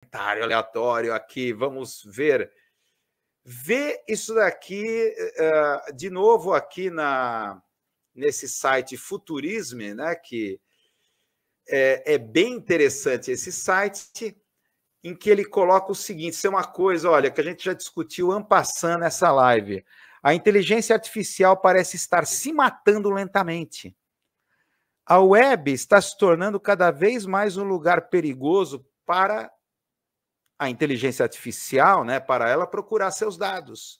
comentário aleatório aqui, vamos ver. Vê isso daqui uh, de novo aqui na nesse site Futurisme, né? Que é, é, bem interessante esse site em que ele coloca o seguinte: isso é uma coisa, olha, que a gente já discutiu ampassando nessa live. A inteligência artificial parece estar se matando lentamente. A web está se tornando cada vez mais um lugar perigoso para a inteligência artificial, né, para ela procurar seus dados.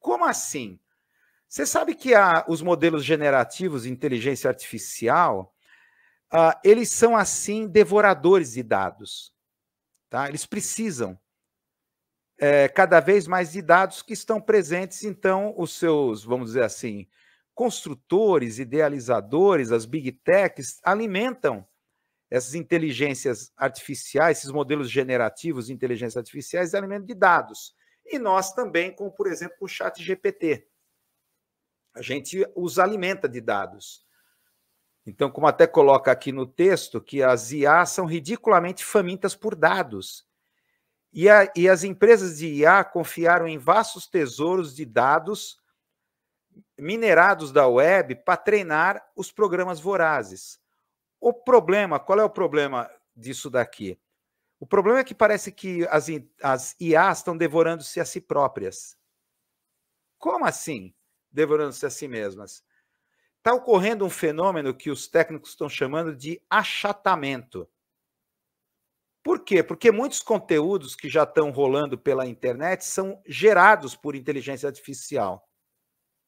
Como assim? Você sabe que a, os modelos generativos de inteligência artificial, uh, eles são assim devoradores de dados, tá? Eles precisam é, cada vez mais de dados que estão presentes, então os seus, vamos dizer assim, construtores, idealizadores, as big techs alimentam essas inteligências artificiais, esses modelos generativos de inteligência artificiais, alimentam de dados. E nós também, como por exemplo o chat GPT. A gente os alimenta de dados. Então, como até coloca aqui no texto, que as IA são ridiculamente famintas por dados. E, a, e as empresas de IA confiaram em vastos tesouros de dados minerados da web para treinar os programas vorazes. O problema, qual é o problema disso daqui? O problema é que parece que as, as IAs estão devorando-se a si próprias. Como assim? Devorando-se a si mesmas. Está ocorrendo um fenômeno que os técnicos estão chamando de achatamento. Por quê? Porque muitos conteúdos que já estão rolando pela internet são gerados por inteligência artificial.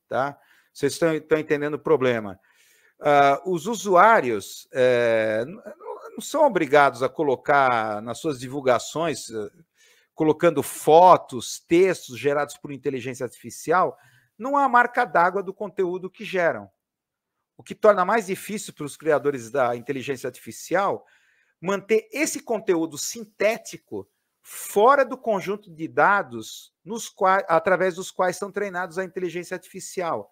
Tá? Vocês estão, estão entendendo o problema uh, os usuários é, não são obrigados a colocar nas suas divulgações, eh, colocando fotos, textos gerados por inteligência artificial, não há marca d'água do conteúdo que geram. O que torna mais difícil para os criadores da inteligência artificial manter esse conteúdo sintético fora do conjunto de dados nos quais, através dos quais são treinados a inteligência artificial.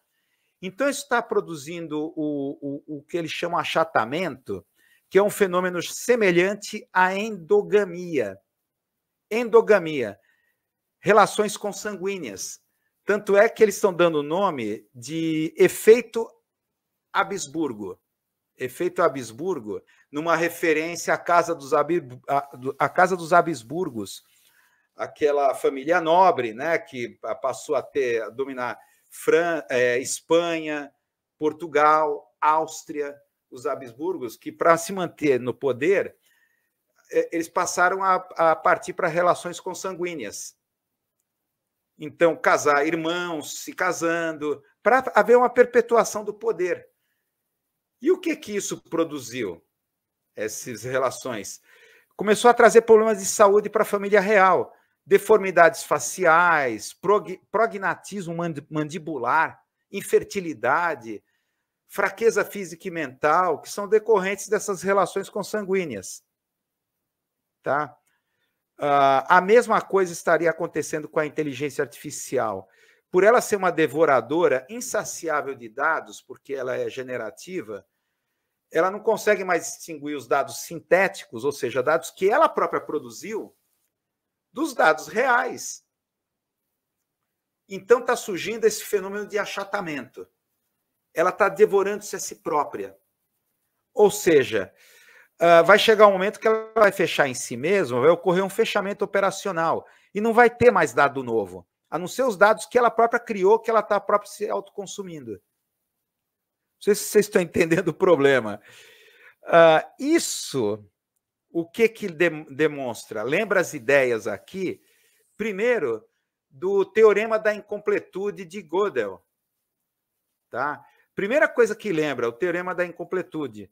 Então, isso está produzindo o, o, o que eles chamam achatamento, que é um fenômeno semelhante à endogamia. Endogamia, relações consanguíneas. Tanto é que eles estão dando o nome de efeito Habsburgo. Efeito Habsburgo, numa referência à casa dos, à casa dos Habsburgos, aquela família nobre, né, que passou a ter a dominar Fran é, Espanha, Portugal, Áustria, os Habsburgos, que para se manter no poder, é, eles passaram a, a partir para relações consanguíneas. Então, casar irmãos, se casando, para haver uma perpetuação do poder. E o que que isso produziu? Essas relações começou a trazer problemas de saúde para a família real deformidades faciais, prog prognatismo mandibular, infertilidade, fraqueza física e mental, que são decorrentes dessas relações consanguíneas. Tá? Uh, a mesma coisa estaria acontecendo com a inteligência artificial. Por ela ser uma devoradora insaciável de dados, porque ela é generativa, ela não consegue mais distinguir os dados sintéticos, ou seja, dados que ela própria produziu, dos dados reais. Então está surgindo esse fenômeno de achatamento. Ela está devorando-se a si própria. Ou seja, ah, vai chegar um momento que ela vai fechar em si mesma, vai ocorrer um fechamento operacional e não vai ter mais dado novo, a não ser os dados que ela própria criou, que ela está própria se autoconsumindo. Não sei se vocês estão entendendo o problema. Ah, isso o que que demonstra? Lembra as ideias aqui? Primeiro, do teorema da incompletude de Gödel. Tá? Primeira coisa que lembra, o teorema da incompletude.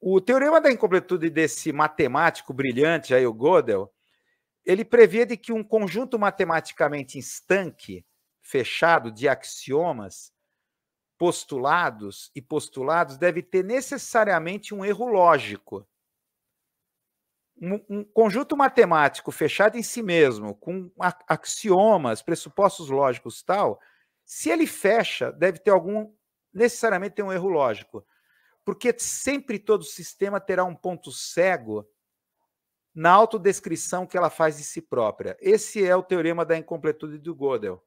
O teorema da incompletude desse matemático brilhante, aí o Gödel, ele previa de que um conjunto matematicamente estanque, fechado de axiomas, postulados e postulados deve ter necessariamente um erro lógico um, um conjunto matemático fechado em si mesmo, com axiomas, pressupostos lógicos tal, se ele fecha, deve ter algum, necessariamente tem um erro lógico, porque sempre todo sistema terá um ponto cego na autodescrição que ela faz de si própria. Esse é o teorema da incompletude do Gödel.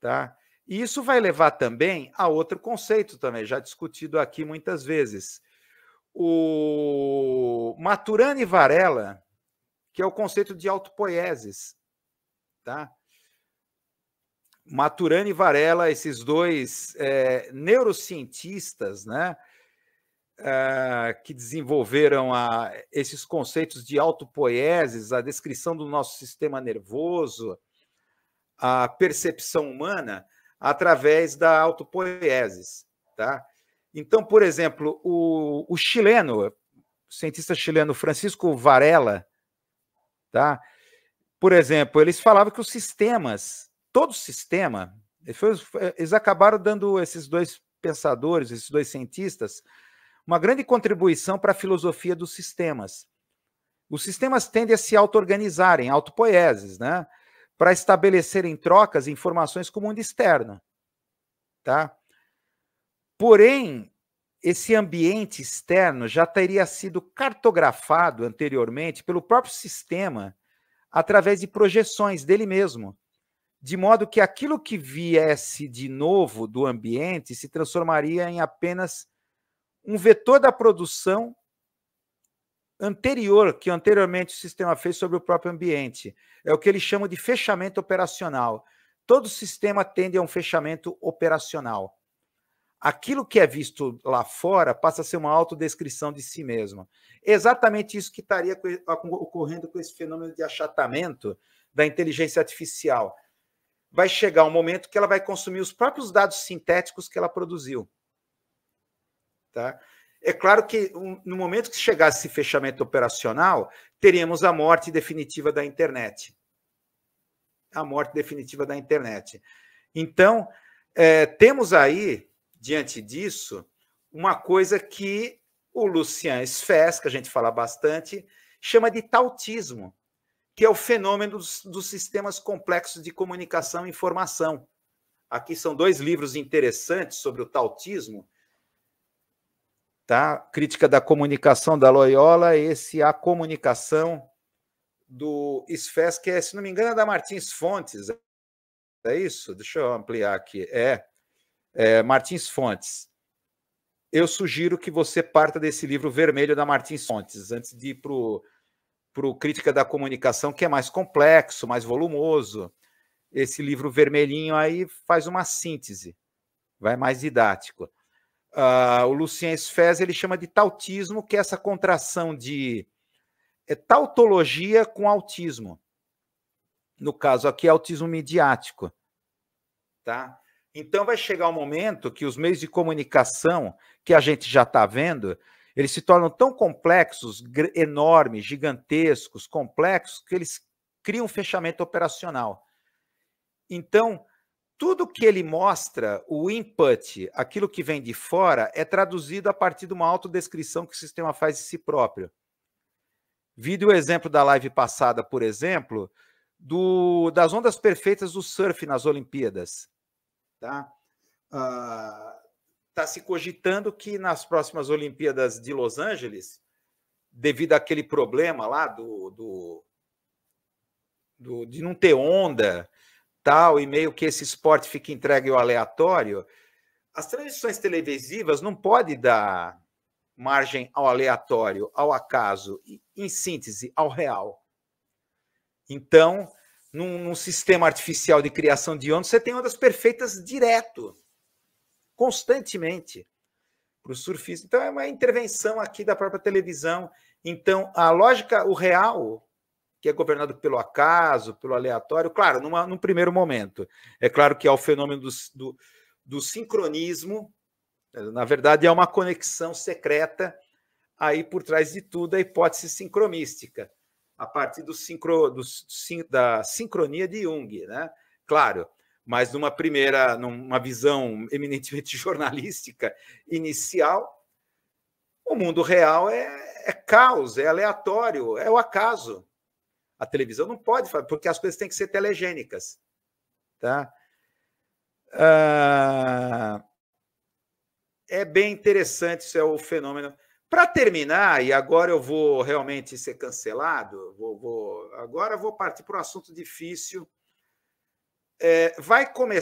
Tá? E isso vai levar também a outro conceito também, já discutido aqui muitas vezes, o Maturana e Varela, que é o conceito de autopoieses, tá? Maturana e Varela, esses dois é, neurocientistas, né, é, que desenvolveram a, esses conceitos de autopoieses, a descrição do nosso sistema nervoso, a percepção humana, através da autopoieses, tá? Então, por exemplo, o, o chileno, o cientista chileno Francisco Varela, tá? Por exemplo, eles falavam que os sistemas, todo sistema, eles acabaram dando esses dois pensadores, esses dois cientistas, uma grande contribuição para a filosofia dos sistemas. Os sistemas tendem a se auto-organizarem, autopoieses, né? para estabelecerem trocas e informações com o mundo externo. Tá? Porém, esse ambiente externo já teria sido cartografado anteriormente pelo próprio sistema através de projeções dele mesmo, de modo que aquilo que viesse de novo do ambiente se transformaria em apenas um vetor da produção anterior que anteriormente o sistema fez sobre o próprio ambiente. É o que ele chama de fechamento operacional. Todo sistema tende a um fechamento operacional aquilo que é visto lá fora passa a ser uma autodescrição de si mesma. Exatamente isso que estaria ocorrendo com esse fenômeno de achatamento da inteligência artificial. Vai chegar um momento que ela vai consumir os próprios dados sintéticos que ela produziu. Tá? É claro que no momento que chegasse esse fechamento operacional, teríamos a morte definitiva da internet. A morte definitiva da internet. Então, é, temos aí diante disso, uma coisa que o Lucian Sfes, que a gente fala bastante, chama de tautismo, que é o fenômeno dos, dos sistemas complexos de comunicação e informação. Aqui são dois livros interessantes sobre o tautismo, tá? Crítica da comunicação da Loyola, esse a comunicação do SFES, que é, se não me engano, é da Martins Fontes. É isso? Deixa eu ampliar aqui. É. É, Martins Fontes. Eu sugiro que você parta desse livro vermelho da Martins Fontes, antes de ir para o Crítica da Comunicação, que é mais complexo, mais volumoso. Esse livro vermelhinho aí faz uma síntese, vai mais didático. Uh, o Lucien Sfez ele chama de tautismo, que é essa contração de é, tautologia com autismo. No caso aqui, é autismo midiático. Tá? Então vai chegar um momento que os meios de comunicação que a gente já está vendo, eles se tornam tão complexos, enormes, gigantescos, complexos, que eles criam um fechamento operacional. Então, tudo que ele mostra, o input, aquilo que vem de fora, é traduzido a partir de uma autodescrição que o sistema faz de si próprio. Vide o exemplo da live passada, por exemplo, do, das ondas perfeitas do surf nas Olimpíadas. Tá? Está ah, se cogitando que nas próximas Olimpíadas de Los Angeles, devido àquele problema lá do, do, do de não ter onda, tal, e meio que esse esporte fique entregue ao aleatório, as transmissões televisivas não pode dar margem ao aleatório, ao acaso, e, em síntese, ao real. Então, num, num sistema artificial de criação de ondas você tem ondas perfeitas direto, constantemente, para o surfista. Então, é uma intervenção aqui da própria televisão. Então, a lógica, o real, que é governado pelo acaso, pelo aleatório, claro, numa, num primeiro momento. É claro que há é o fenômeno do, do, do sincronismo, né, na verdade, é uma conexão secreta aí por trás de tudo a hipótese sincromística a partir do sincro, do, da sincronia de Jung, né? Claro, mas numa primeira, numa visão eminentemente jornalística inicial, o mundo real é, é caos, é aleatório, é o acaso. A televisão não pode, fazer, porque as coisas têm que ser telegênicas, tá? Ah, é bem interessante, isso é o fenômeno para terminar, e agora eu vou realmente ser cancelado, vou, vou agora eu vou partir para um assunto difícil. É, vai começar.